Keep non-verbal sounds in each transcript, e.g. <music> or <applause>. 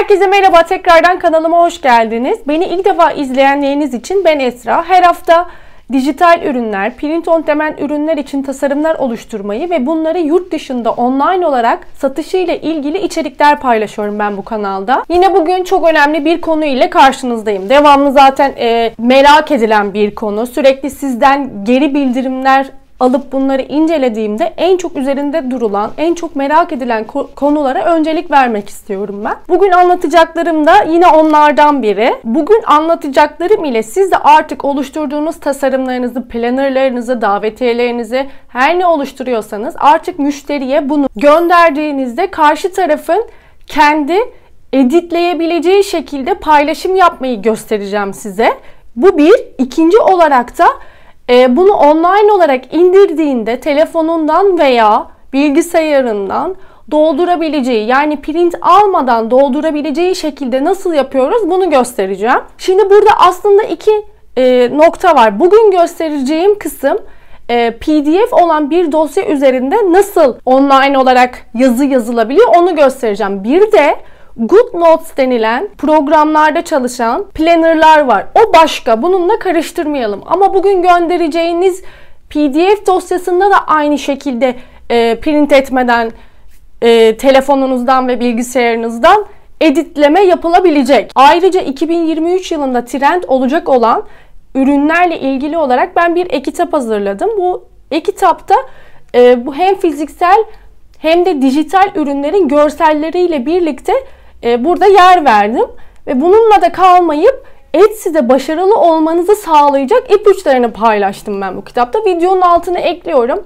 Herkese merhaba tekrardan kanalıma hoş geldiniz. Beni ilk defa izleyenleriniz için ben Esra. Her hafta dijital ürünler, print on demand ürünler için tasarımlar oluşturmayı ve bunları yurt dışında online olarak satışı ile ilgili içerikler paylaşıyorum ben bu kanalda. Yine bugün çok önemli bir konu ile karşınızdayım. Devamlı zaten e, merak edilen bir konu. Sürekli sizden geri bildirimler alıp bunları incelediğimde en çok üzerinde durulan, en çok merak edilen konulara öncelik vermek istiyorum ben. Bugün anlatacaklarım da yine onlardan biri. Bugün anlatacaklarım ile siz de artık oluşturduğunuz tasarımlarınızı, plannerlarınızı, davetiyelerinizi her ne oluşturuyorsanız artık müşteriye bunu gönderdiğinizde karşı tarafın kendi editleyebileceği şekilde paylaşım yapmayı göstereceğim size. Bu bir. ikinci olarak da ee, bunu online olarak indirdiğinde telefonundan veya bilgisayarından doldurabileceği yani print almadan doldurabileceği şekilde nasıl yapıyoruz bunu göstereceğim. Şimdi burada aslında iki e, nokta var. Bugün göstereceğim kısım e, PDF olan bir dosya üzerinde nasıl online olarak yazı yazılabiliyor onu göstereceğim. Bir de GoodNotes denilen programlarda çalışan planner'lar var. O başka. Bununla karıştırmayalım. Ama bugün göndereceğiniz PDF dosyasında da aynı şekilde e, print etmeden e, telefonunuzdan ve bilgisayarınızdan editleme yapılabilecek. Ayrıca 2023 yılında trend olacak olan ürünlerle ilgili olarak ben bir e-kitap hazırladım. Bu e-kitapta e, bu hem fiziksel hem de dijital ürünlerin görselleriyle birlikte e, burada yer verdim. Ve bununla da kalmayıp Etsy'de başarılı olmanızı sağlayacak ipuçlarını paylaştım ben bu kitapta. Videonun altına ekliyorum.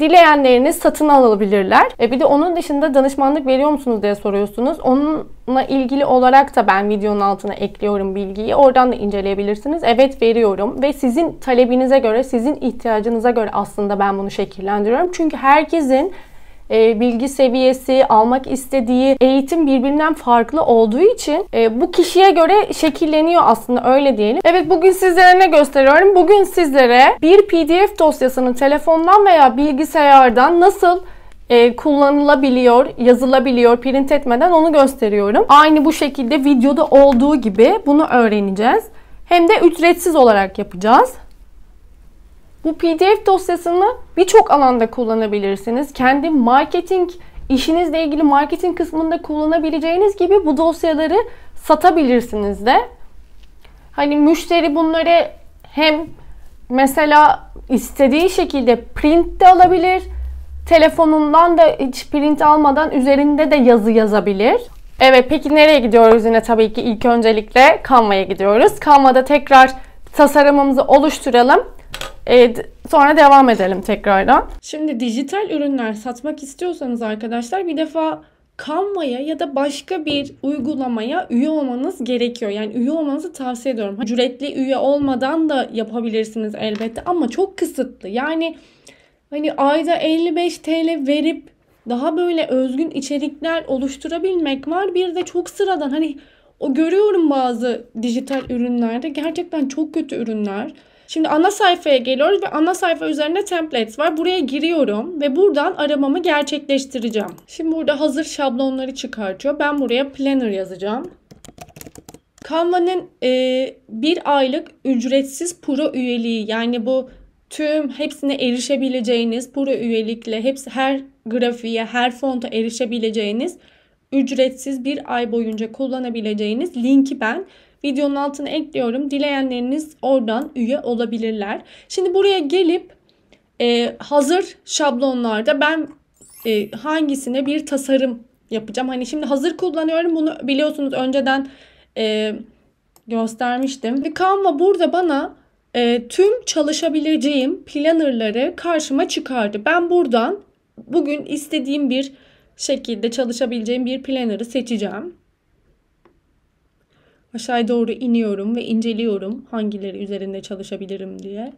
Dileyenleriniz satın alabilirler. E bir de onun dışında danışmanlık veriyor musunuz diye soruyorsunuz. Onunla ilgili olarak da ben videonun altına ekliyorum bilgiyi. Oradan da inceleyebilirsiniz. Evet veriyorum ve sizin talebinize göre, sizin ihtiyacınıza göre aslında ben bunu şekillendiriyorum. Çünkü herkesin e, bilgi seviyesi, almak istediği eğitim birbirinden farklı olduğu için e, bu kişiye göre şekilleniyor aslında öyle diyelim. Evet bugün sizlere ne gösteriyorum? Bugün sizlere bir PDF dosyasını telefondan veya bilgisayardan nasıl e, kullanılabiliyor, yazılabiliyor, print etmeden onu gösteriyorum. Aynı bu şekilde videoda olduğu gibi bunu öğreneceğiz. Hem de ücretsiz olarak yapacağız. Bu PDF dosyasını birçok alanda kullanabilirsiniz. Kendi marketing işinizle ilgili marketing kısmında kullanabileceğiniz gibi bu dosyaları satabilirsiniz de. Hani müşteri bunları hem mesela istediği şekilde print de alabilir. Telefonundan da hiç print almadan üzerinde de yazı yazabilir. Evet peki nereye gidiyoruz yine tabii ki ilk öncelikle Canva'ya gidiyoruz. Canva'da tekrar tasarımımızı oluşturalım. Evet, sonra devam edelim tekrardan. Şimdi dijital ürünler satmak istiyorsanız arkadaşlar bir defa Canva'ya ya da başka bir uygulamaya üye olmanız gerekiyor. Yani üye olmanızı tavsiye ediyorum. Ücretli üye olmadan da yapabilirsiniz elbette ama çok kısıtlı. Yani hani ayda 55 TL verip daha böyle özgün içerikler oluşturabilmek var. Bir de çok sıradan hani o görüyorum bazı dijital ürünlerde gerçekten çok kötü ürünler. Şimdi ana sayfaya geliyoruz ve ana sayfa üzerinde templates var. Buraya giriyorum ve buradan aramamı gerçekleştireceğim. Şimdi burada hazır şablonları çıkartıyor. Ben buraya planner yazacağım. Canva'nın e, bir aylık ücretsiz pro üyeliği yani bu tüm hepsine erişebileceğiniz pro üyelikle hepsi her grafiğe her fonta erişebileceğiniz ücretsiz bir ay boyunca kullanabileceğiniz linki ben videonun altına ekliyorum. Dileyenleriniz oradan üye olabilirler. Şimdi buraya gelip e, hazır şablonlarda ben e, hangisine bir tasarım yapacağım. Hani şimdi hazır kullanıyorum. Bunu biliyorsunuz önceden e, göstermiştim. Canva burada bana e, tüm çalışabileceğim plannerları karşıma çıkardı. Ben buradan bugün istediğim bir şekilde çalışabileceğim bir planner'ı seçeceğim. Aşağıya doğru iniyorum ve inceliyorum hangileri üzerinde çalışabilirim diye.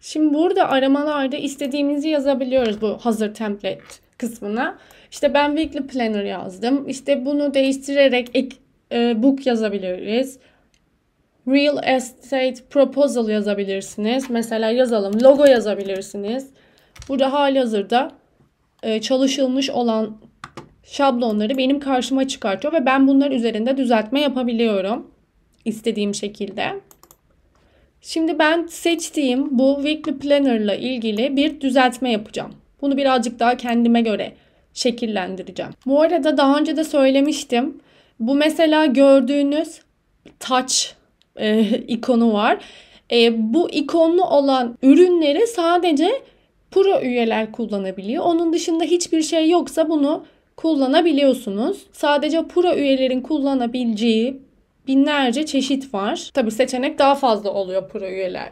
Şimdi burada aramalarda istediğimizi yazabiliyoruz bu hazır template kısmına. İşte ben weekly planner yazdım. İşte bunu değiştirerek ek, e, book yazabiliriz. Real estate proposal yazabilirsiniz. Mesela yazalım. Logo yazabilirsiniz. Burada hali hazırda e, çalışılmış olan şablonları benim karşıma çıkartıyor ve ben bunlar üzerinde düzeltme yapabiliyorum istediğim şekilde. Şimdi ben seçtiğim bu weekly Planner'la ilgili bir düzeltme yapacağım. Bunu birazcık daha kendime göre şekillendireceğim. Bu arada daha önce de söylemiştim. Bu mesela gördüğünüz touch e, ikonu var. E, bu ikonlu olan ürünleri sadece pro üyeler kullanabiliyor. Onun dışında hiçbir şey yoksa bunu kullanabiliyorsunuz. Sadece pro üyelerin kullanabileceği binlerce çeşit var. Tabi seçenek daha fazla oluyor pro üyeler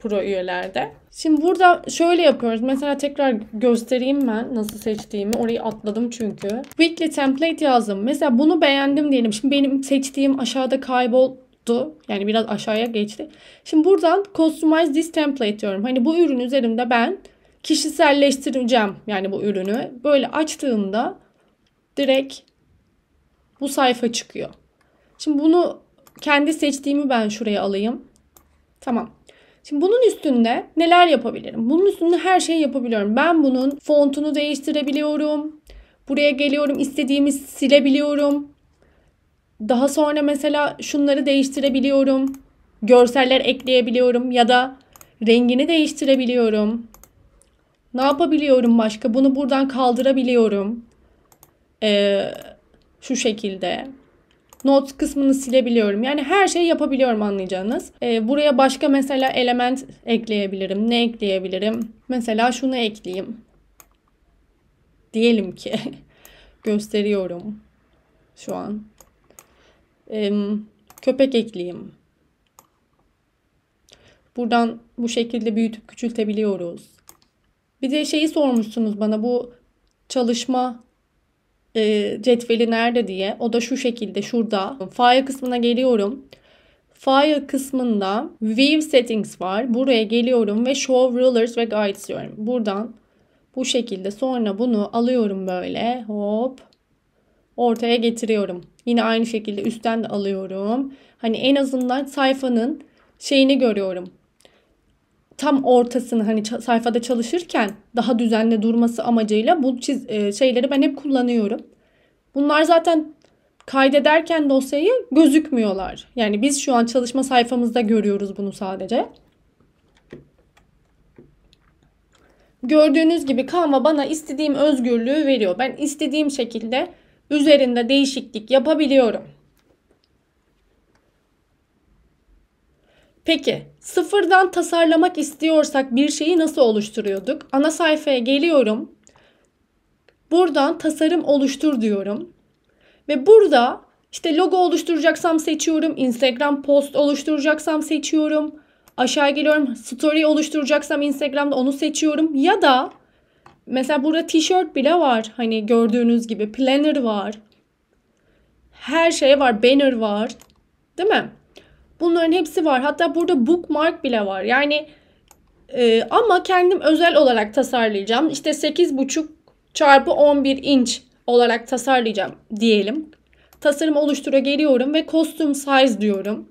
pro üyelerde. Şimdi burada şöyle yapıyoruz. Mesela tekrar göstereyim ben nasıl seçtiğimi. Orayı atladım çünkü. Weekly template yazdım. Mesela bunu beğendim diyelim. Şimdi benim seçtiğim aşağıda kayboldu. Yani biraz aşağıya geçti. Şimdi buradan customize this template diyorum. Hani bu ürün üzerinde ben kişiselleştireceğim yani bu ürünü. Böyle açtığımda direkt bu sayfa çıkıyor. Şimdi bunu kendi seçtiğimi ben şuraya alayım. Tamam. Şimdi bunun üstünde neler yapabilirim? Bunun üstünde her şeyi yapabiliyorum. Ben bunun fontunu değiştirebiliyorum. Buraya geliyorum istediğimi silebiliyorum. Daha sonra mesela şunları değiştirebiliyorum. Görseller ekleyebiliyorum ya da rengini değiştirebiliyorum. Ne yapabiliyorum başka? Bunu buradan kaldırabiliyorum. Ee, şu şekilde. Not kısmını silebiliyorum. Yani her şeyi yapabiliyorum anlayacağınız. Ee, buraya başka mesela element ekleyebilirim. Ne ekleyebilirim? Mesela şunu ekleyeyim. Diyelim ki <laughs> gösteriyorum şu an. Ee, köpek ekleyeyim. Buradan bu şekilde büyütüp küçültebiliyoruz. Bir de şeyi sormuşsunuz bana bu çalışma e, cetveli nerede diye. O da şu şekilde şurada. File kısmına geliyorum. File kısmında View Settings var. Buraya geliyorum ve Show Rulers ve Guides diyorum. Buradan bu şekilde sonra bunu alıyorum böyle hop ortaya getiriyorum. Yine aynı şekilde üstten de alıyorum. Hani en azından sayfanın şeyini görüyorum tam ortasını hani sayfada çalışırken daha düzenli durması amacıyla bu çiz, e, şeyleri ben hep kullanıyorum. Bunlar zaten kaydederken dosyayı gözükmüyorlar. Yani biz şu an çalışma sayfamızda görüyoruz bunu sadece. Gördüğünüz gibi Canva bana istediğim özgürlüğü veriyor. Ben istediğim şekilde üzerinde değişiklik yapabiliyorum. Peki sıfırdan tasarlamak istiyorsak bir şeyi nasıl oluşturuyorduk? Ana sayfaya geliyorum. Buradan tasarım oluştur diyorum. Ve burada işte logo oluşturacaksam seçiyorum. Instagram post oluşturacaksam seçiyorum. Aşağı geliyorum. Story oluşturacaksam Instagram'da onu seçiyorum. Ya da mesela burada tişört bile var. Hani gördüğünüz gibi planner var. Her şey var. Banner var. Değil mi? Bunların hepsi var. Hatta burada bookmark bile var. Yani e, ama kendim özel olarak tasarlayacağım. İşte 8,5 çarpı 11 inç olarak tasarlayacağım diyelim. Tasarım oluştura geliyorum ve costume size diyorum.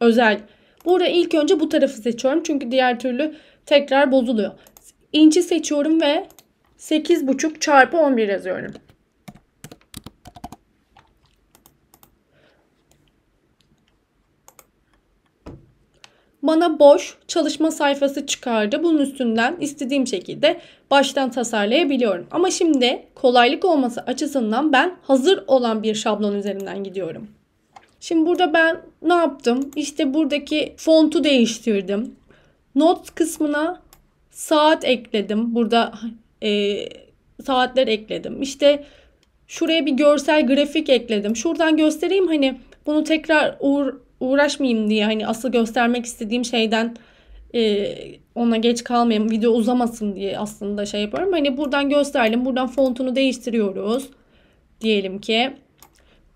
Özel. Burada ilk önce bu tarafı seçiyorum. Çünkü diğer türlü tekrar bozuluyor. İnci seçiyorum ve 8,5 çarpı 11 yazıyorum. bana boş çalışma sayfası çıkardı. Bunun üstünden istediğim şekilde baştan tasarlayabiliyorum. Ama şimdi kolaylık olması açısından ben hazır olan bir şablon üzerinden gidiyorum. Şimdi burada ben ne yaptım? İşte buradaki fontu değiştirdim. Not kısmına saat ekledim. Burada e, saatler ekledim. İşte şuraya bir görsel grafik ekledim. Şuradan göstereyim hani bunu tekrar uğur uğraşmayayım diye hani asıl göstermek istediğim şeyden e, ona geç kalmayayım video uzamasın diye aslında şey yapıyorum. Hani buradan gösterelim buradan fontunu değiştiriyoruz diyelim ki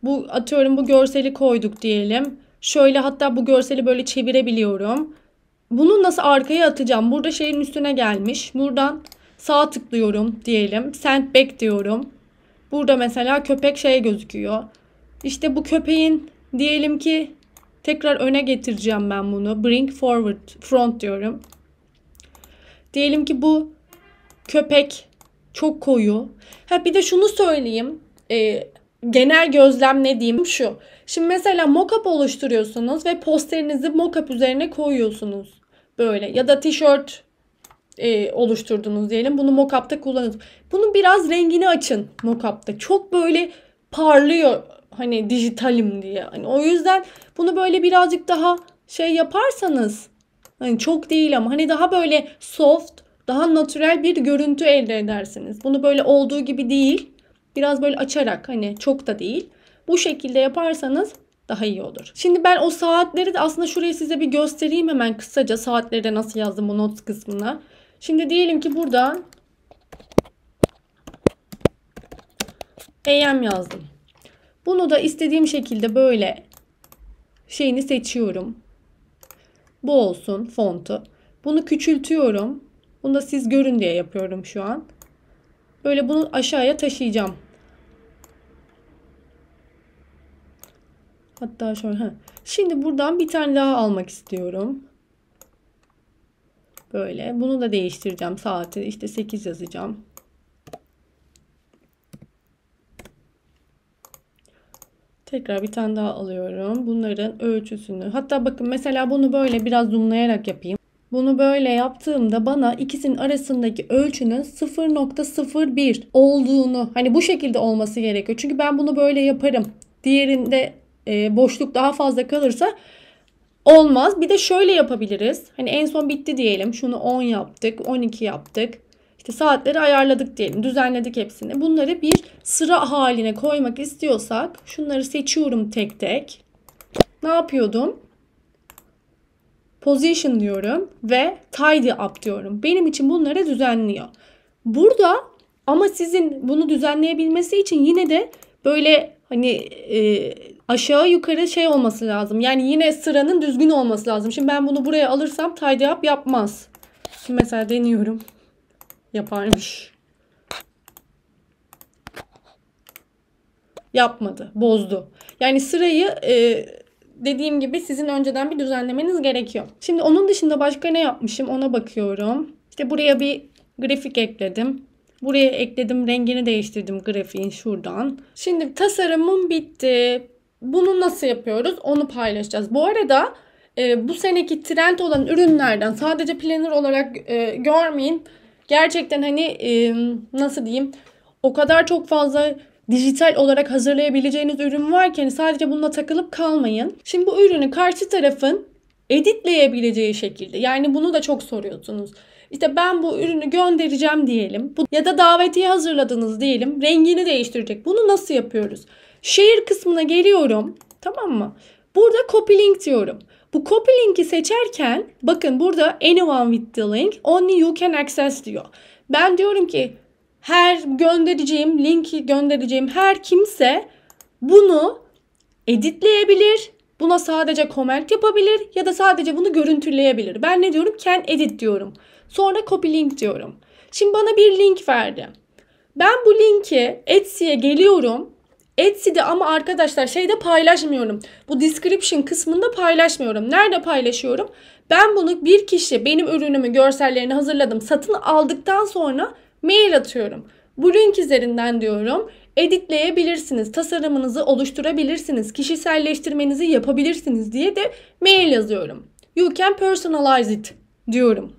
bu atıyorum bu görseli koyduk diyelim. Şöyle hatta bu görseli böyle çevirebiliyorum. Bunu nasıl arkaya atacağım? Burada şeyin üstüne gelmiş. Buradan sağ tıklıyorum diyelim. Send back diyorum. Burada mesela köpek şey gözüküyor. İşte bu köpeğin diyelim ki Tekrar öne getireceğim ben bunu. Bring forward, front diyorum. Diyelim ki bu köpek çok koyu. Ha bir de şunu söyleyeyim. E, genel gözlemlediğim şu. Şimdi mesela mockup oluşturuyorsunuz ve posterinizi mockup üzerine koyuyorsunuz. Böyle ya da tişört e, oluşturdunuz diyelim. Bunu mockup'ta kullanın. Bunun biraz rengini açın mockup'ta. Çok böyle parlıyor hani dijitalim diye. Hani o yüzden bunu böyle birazcık daha şey yaparsanız hani çok değil ama hani daha böyle soft, daha natürel bir görüntü elde edersiniz. Bunu böyle olduğu gibi değil, biraz böyle açarak hani çok da değil. Bu şekilde yaparsanız daha iyi olur. Şimdi ben o saatleri de aslında şurayı size bir göstereyim hemen kısaca saatleri de nasıl yazdım bu not kısmına. Şimdi diyelim ki buradan AM yazdım. Bunu da istediğim şekilde böyle şeyini seçiyorum. Bu olsun fontu. Bunu küçültüyorum. Bunu da siz görün diye yapıyorum şu an. Böyle bunu aşağıya taşıyacağım. Hatta şöyle. Heh. Şimdi buradan bir tane daha almak istiyorum. Böyle. Bunu da değiştireceğim. Saati işte 8 yazacağım. Tekrar bir tane daha alıyorum. Bunların ölçüsünü. Hatta bakın mesela bunu böyle biraz zoomlayarak yapayım. Bunu böyle yaptığımda bana ikisinin arasındaki ölçünün 0.01 olduğunu hani bu şekilde olması gerekiyor. Çünkü ben bunu böyle yaparım. Diğerinde e, boşluk daha fazla kalırsa olmaz. Bir de şöyle yapabiliriz. Hani en son bitti diyelim. Şunu 10 yaptık, 12 yaptık. İşte saatleri ayarladık diyelim, düzenledik hepsini. Bunları bir sıra haline koymak istiyorsak şunları seçiyorum tek tek. Ne yapıyordum? Position diyorum ve tidy up diyorum. Benim için bunları düzenliyor. Burada ama sizin bunu düzenleyebilmesi için yine de böyle hani e, aşağı yukarı şey olması lazım. Yani yine sıranın düzgün olması lazım. Şimdi ben bunu buraya alırsam tidy up yapmaz. Şimdi mesela deniyorum yaparmış. Yapmadı, bozdu. Yani sırayı e, dediğim gibi sizin önceden bir düzenlemeniz gerekiyor. Şimdi onun dışında başka ne yapmışım ona bakıyorum. İşte buraya bir grafik ekledim. Buraya ekledim, rengini değiştirdim grafiğin şuradan. Şimdi tasarımım bitti. Bunu nasıl yapıyoruz? Onu paylaşacağız. Bu arada e, bu seneki trend olan ürünlerden sadece planner olarak e, görmeyin. Gerçekten hani e, nasıl diyeyim o kadar çok fazla dijital olarak hazırlayabileceğiniz ürün varken sadece bununla takılıp kalmayın. Şimdi bu ürünü karşı tarafın editleyebileceği şekilde yani bunu da çok soruyorsunuz. İşte ben bu ürünü göndereceğim diyelim. ya da davetiye hazırladınız diyelim. Rengini değiştirecek. Bunu nasıl yapıyoruz? Şehir kısmına geliyorum. Tamam mı? Burada copy link diyorum. Bu copy linki seçerken bakın burada anyone with the link only you can access diyor. Ben diyorum ki her göndereceğim linki göndereceğim her kimse bunu editleyebilir. Buna sadece comment yapabilir ya da sadece bunu görüntüleyebilir. Ben ne diyorum? Can edit diyorum. Sonra copy link diyorum. Şimdi bana bir link verdi. Ben bu linki Etsy'e geliyorum. Etsy'de ama arkadaşlar şeyde paylaşmıyorum. Bu description kısmında paylaşmıyorum. Nerede paylaşıyorum? Ben bunu bir kişi benim ürünümü görsellerini hazırladım. Satın aldıktan sonra mail atıyorum. Bu link üzerinden diyorum. Editleyebilirsiniz, tasarımınızı oluşturabilirsiniz, kişiselleştirmenizi yapabilirsiniz diye de mail yazıyorum. You can personalize it diyorum.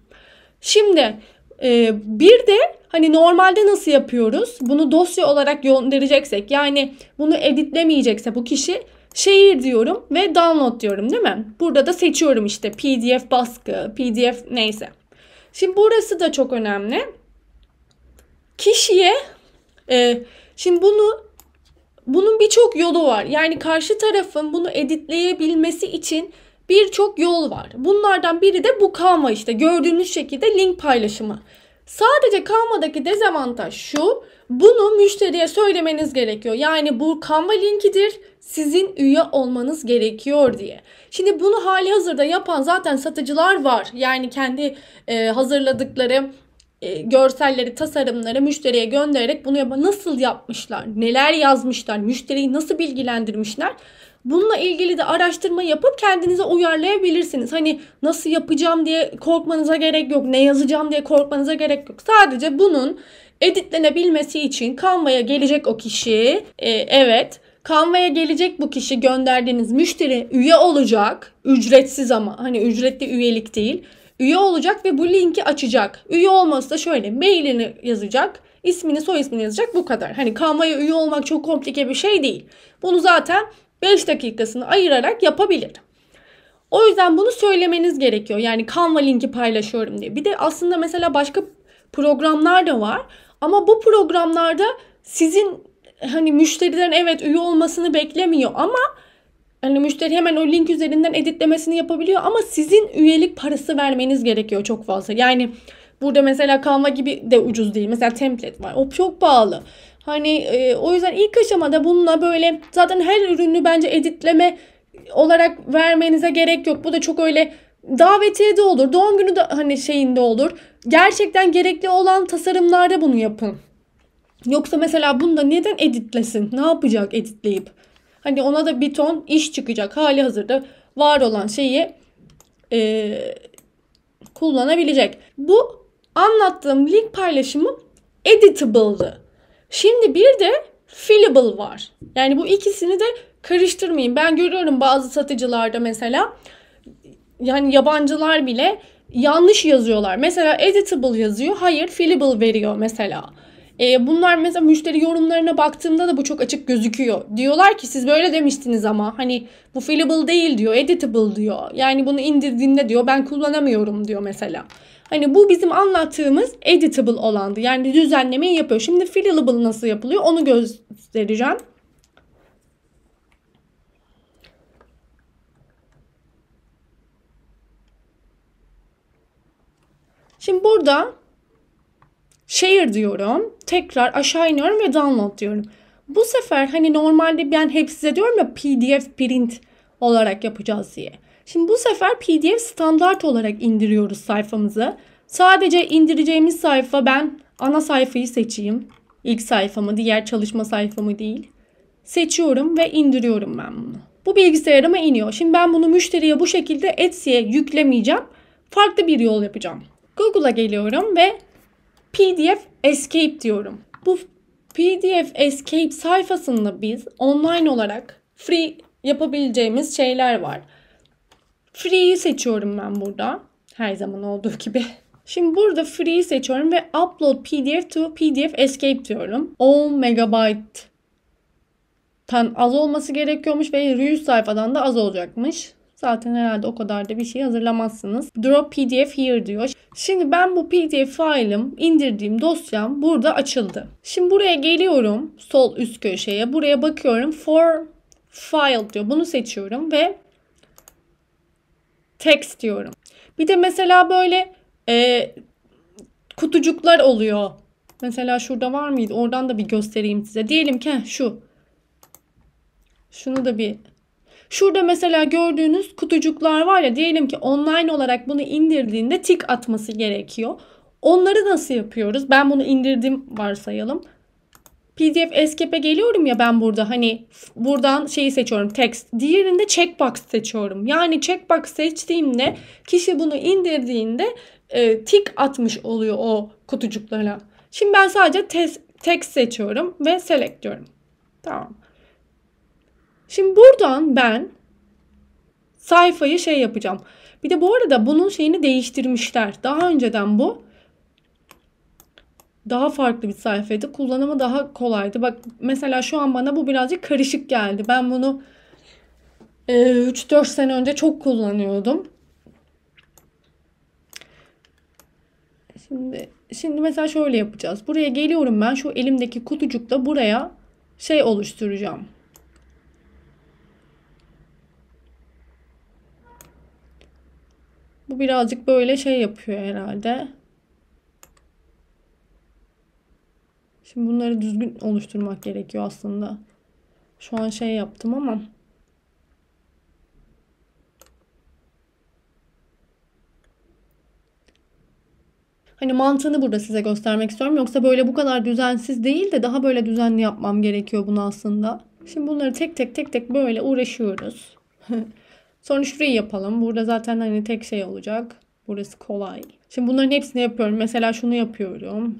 Şimdi ee, bir de hani normalde nasıl yapıyoruz? Bunu dosya olarak göndereceksek yani bunu editlemeyecekse bu kişi şehir diyorum ve download diyorum değil mi? Burada da seçiyorum işte PDF baskı, PDF neyse. Şimdi burası da çok önemli. Kişiye e, şimdi bunu bunun birçok yolu var. Yani karşı tarafın bunu editleyebilmesi için birçok yol var. Bunlardan biri de bu kalma işte gördüğünüz şekilde link paylaşımı. Sadece kalmadaki dezavantaj şu. Bunu müşteriye söylemeniz gerekiyor. Yani bu Canva linkidir. Sizin üye olmanız gerekiyor diye. Şimdi bunu hali hazırda yapan zaten satıcılar var. Yani kendi e, hazırladıkları e, görselleri, tasarımları müşteriye göndererek bunu yap nasıl yapmışlar, neler yazmışlar, müşteriyi nasıl bilgilendirmişler. Bununla ilgili de araştırma yapıp kendinize uyarlayabilirsiniz. Hani nasıl yapacağım diye korkmanıza gerek yok. Ne yazacağım diye korkmanıza gerek yok. Sadece bunun editlenebilmesi için Canva'ya gelecek o kişi. E, evet. Canva'ya gelecek bu kişi gönderdiğiniz müşteri üye olacak. Ücretsiz ama hani ücretli üyelik değil. Üye olacak ve bu linki açacak. Üye olması da şöyle mailini yazacak. ismini soy ismini yazacak bu kadar. Hani Canva'ya üye olmak çok komplike bir şey değil. Bunu zaten 5 dakikasını ayırarak yapabilir. O yüzden bunu söylemeniz gerekiyor. Yani Canva linki paylaşıyorum diye. Bir de aslında mesela başka programlar da var. Ama bu programlarda sizin hani müşteriden evet üye olmasını beklemiyor ama hani müşteri hemen o link üzerinden editlemesini yapabiliyor ama sizin üyelik parası vermeniz gerekiyor çok fazla. Yani burada mesela Canva gibi de ucuz değil. Mesela template var. O çok pahalı. Hani e, o yüzden ilk aşamada bununla böyle zaten her ürünü bence editleme olarak vermenize gerek yok. Bu da çok öyle davetiye de olur. Doğum günü de hani şeyinde olur. Gerçekten gerekli olan tasarımlarda bunu yapın. Yoksa mesela bunu da neden editlesin? Ne yapacak editleyip? Hani ona da bir ton iş çıkacak. Hali hazırda var olan şeyi e, kullanabilecek. Bu anlattığım link paylaşımı editable'dı. Şimdi bir de fillable var. Yani bu ikisini de karıştırmayın. Ben görüyorum bazı satıcılarda mesela yani yabancılar bile yanlış yazıyorlar. Mesela editable yazıyor. Hayır fillable veriyor mesela. E, bunlar mesela müşteri yorumlarına baktığımda da bu çok açık gözüküyor. Diyorlar ki siz böyle demiştiniz ama hani bu fillable değil diyor, editable diyor. Yani bunu indirdiğinde diyor ben kullanamıyorum diyor mesela. Hani bu bizim anlattığımız editable olandı. Yani düzenlemeyi yapıyor. Şimdi fillable nasıl yapılıyor onu göstereceğim. Şimdi burada share diyorum. Tekrar aşağı iniyorum ve download diyorum. Bu sefer hani normalde ben hep size diyorum ya PDF print olarak yapacağız diye. Şimdi bu sefer PDF standart olarak indiriyoruz sayfamızı. Sadece indireceğimiz sayfa ben ana sayfayı seçeyim. İlk sayfamı, diğer çalışma sayfamı değil. Seçiyorum ve indiriyorum ben bunu. Bu bilgisayarıma iniyor. Şimdi ben bunu müşteriye bu şekilde Etsy'e yüklemeyeceğim. Farklı bir yol yapacağım. Google'a geliyorum ve PDF Escape diyorum. Bu PDF Escape sayfasında biz online olarak free yapabileceğimiz şeyler var. Free'yi seçiyorum ben burada. Her zaman olduğu gibi. Şimdi burada Free seçiyorum ve upload pdf to pdf escape diyorum. 10 megabyte tan az olması gerekiyormuş ve 100 sayfadan da az olacakmış. Zaten herhalde o kadar da bir şey hazırlamazsınız. Drop pdf here diyor. Şimdi ben bu pdf failim indirdiğim dosyam burada açıldı. Şimdi buraya geliyorum sol üst köşeye. Buraya bakıyorum for file diyor. Bunu seçiyorum ve text diyorum. Bir de mesela böyle e, kutucuklar oluyor. Mesela şurada var mıydı? Oradan da bir göstereyim size. Diyelim ki şu. Şunu da bir Şurada mesela gördüğünüz kutucuklar var ya diyelim ki online olarak bunu indirdiğinde tik atması gerekiyor. Onları nasıl yapıyoruz? Ben bunu indirdim varsayalım. PDF SKP'e geliyorum ya ben burada hani buradan şeyi seçiyorum text. Diğerinde checkbox seçiyorum. Yani checkbox seçtiğimde kişi bunu indirdiğinde e, tik atmış oluyor o kutucuklara. Şimdi ben sadece tes, text seçiyorum ve select diyorum. Tamam. Şimdi buradan ben sayfayı şey yapacağım. Bir de bu arada bunun şeyini değiştirmişler. Daha önceden bu daha farklı bir sayfaydı. Kullanımı daha kolaydı. Bak mesela şu an bana bu birazcık karışık geldi. Ben bunu e, 3-4 sene önce çok kullanıyordum. Şimdi şimdi mesela şöyle yapacağız. Buraya geliyorum ben şu elimdeki kutucukla buraya şey oluşturacağım. Bu birazcık böyle şey yapıyor herhalde. Şimdi bunları düzgün oluşturmak gerekiyor aslında. Şu an şey yaptım ama Hani mantığını burada size göstermek istiyorum. Yoksa böyle bu kadar düzensiz değil de daha böyle düzenli yapmam gerekiyor bunu aslında. Şimdi bunları tek tek tek tek böyle uğraşıyoruz. <laughs> Sonra şurayı yapalım. Burada zaten hani tek şey olacak. Burası kolay. Şimdi bunların hepsini yapıyorum. Mesela şunu yapıyorum.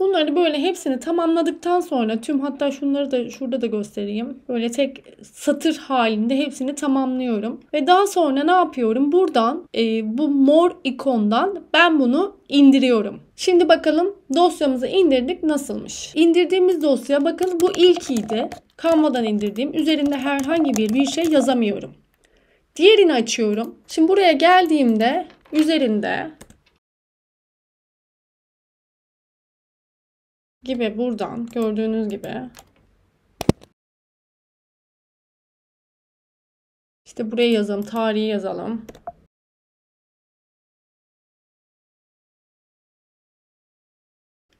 Bunları böyle hepsini tamamladıktan sonra tüm hatta şunları da şurada da göstereyim. Böyle tek satır halinde hepsini tamamlıyorum. Ve daha sonra ne yapıyorum? Buradan e, bu mor ikondan ben bunu indiriyorum. Şimdi bakalım dosyamızı indirdik nasılmış. İndirdiğimiz dosya bakın bu ilkiydi. kanvadan indirdiğim üzerinde herhangi bir bir şey yazamıyorum. Diğerini açıyorum. Şimdi buraya geldiğimde üzerinde gibi buradan gördüğünüz gibi işte buraya yazalım, tarihi yazalım.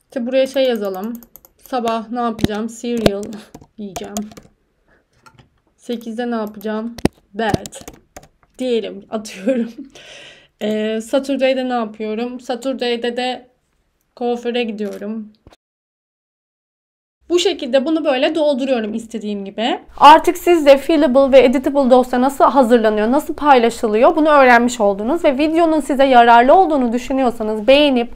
işte buraya şey yazalım. Sabah ne yapacağım? Cereal <laughs> yiyeceğim. 8'de ne yapacağım? Bed. Diyelim <laughs> atıyorum. Ee, Saturday'de ne yapıyorum? Saturday'de de kuaföre gidiyorum. Bu şekilde bunu böyle dolduruyorum istediğim gibi. Artık siz de fillable ve editable dosya nasıl hazırlanıyor, nasıl paylaşılıyor bunu öğrenmiş oldunuz ve videonun size yararlı olduğunu düşünüyorsanız beğenip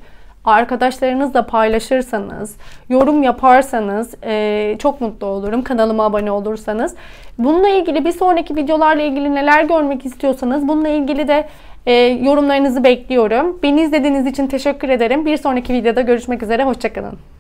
arkadaşlarınızla paylaşırsanız, yorum yaparsanız e, çok mutlu olurum. Kanalıma abone olursanız. Bununla ilgili bir sonraki videolarla ilgili neler görmek istiyorsanız bununla ilgili de e, yorumlarınızı bekliyorum. Beni izlediğiniz için teşekkür ederim. Bir sonraki videoda görüşmek üzere. Hoşçakalın.